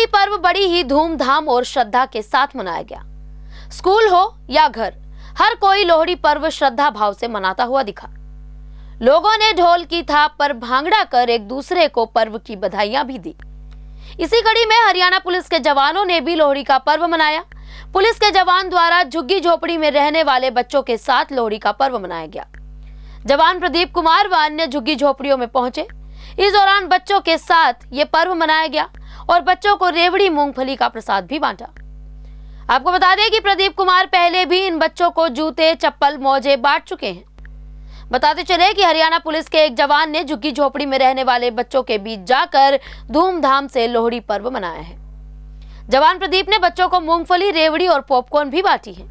होली पर्व बड़ी ही धूमधाम और श्रद्धा के साथ मनाया गया स्कूल हो या घर हर कोई लोहड़ी पर्व श्रद्धा भाव से मनाता हुआ दिखा लोगों ने ढोल की थाप पर भांगड़ा कर एक दूसरे को पर्व की बधाइयां भी दी इसी कड़ी में हरियाणा पुलिस के जवानों ने भी लोहड़ी का पर्व मनाया पुलिस के जवान द्वारा झुग्गी झोपड़ी में रहने वाले बच्चों के साथ लोहड़ी का पर्व मनाया गया जवान प्रदीप कुमार व अन्य झुग्गी झोपड़ियों में पहुंचे इस दौरान बच्चों के साथ ये पर्व मनाया गया और बच्चों को रेवड़ी मूंगफली का प्रसाद भी बांटा आपको बता दें कि प्रदीप कुमार पहले भी इन बच्चों को जूते चप्पल मोजे बांट चुके हैं बताते चले कि हरियाणा पुलिस के एक जवान ने झुग्गी झोपड़ी में रहने वाले बच्चों के बीच जाकर धूमधाम से लोहड़ी पर्व मनाया है जवान प्रदीप ने बच्चों को मूंगफली रेवड़ी और पॉपकॉर्न भी बांटी है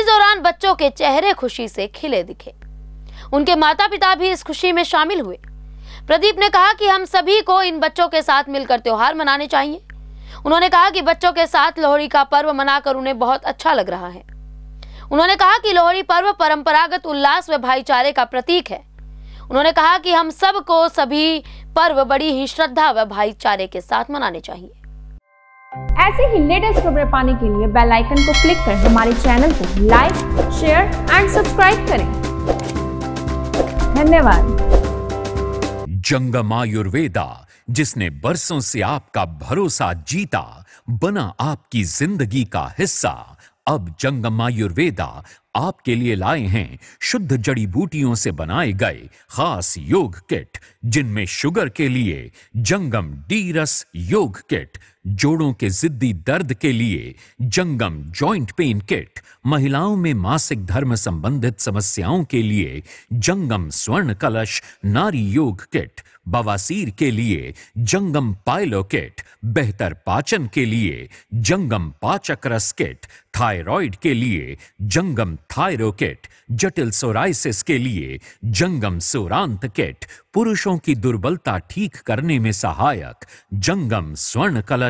इस दौरान बच्चों के चेहरे खुशी से खिले दिखे उनके माता पिता भी इस खुशी में शामिल हुए प्रदीप ने कहा कि हम सभी को इन बच्चों के साथ मिलकर त्योहार मनाने चाहिए उन्होंने कहा कि बच्चों के साथ लोहड़ी का पर्व मनाकर उन्हें बहुत अच्छा लग रहा है उन्होंने कहा कि लोहड़ी पर्व परंपरागत उल्लास व भाईचारे का प्रतीक है उन्होंने कहा कि हम सबको सभी पर्व बड़ी ही श्रद्धा व भाईचारे के साथ मनाने चाहिए ऐसे ही लेटेस्ट खबरें पाने के लिए बेल आइकन को क्लिक कर हमारे चैनल को लाइक शेयर एंड सब्सक्राइब करें धन्यवाद जंगम आयुर्वेदा जिसने बरसों से आपका भरोसा जीता बना आपकी जिंदगी का हिस्सा अब जंगम आयुर्वेदा आपके लिए लाए हैं शुद्ध जड़ी बूटियों से बनाए गए खास योग किट जिनमें शुगर के लिए जंगम डीरस योग किट जोड़ों के जिद्दी दर्द के लिए जंगम जॉइंट पेन किट महिलाओं में मासिक धर्म संबंधित समस्याओं के लिए जंगम स्वर्ण कलश नारी योग किट बवासीर के लिए जंगम पायलो किट बेहतर पाचन के लिए जंगम पाचक रस किट थायरॉइड के लिए जंगम थायरो किट जटिल सोराइसिस के लिए जंगम सोरांत किट पुरुषों की दुर्बलता ठीक करने में सहायक जंगम स्वर्ण कलश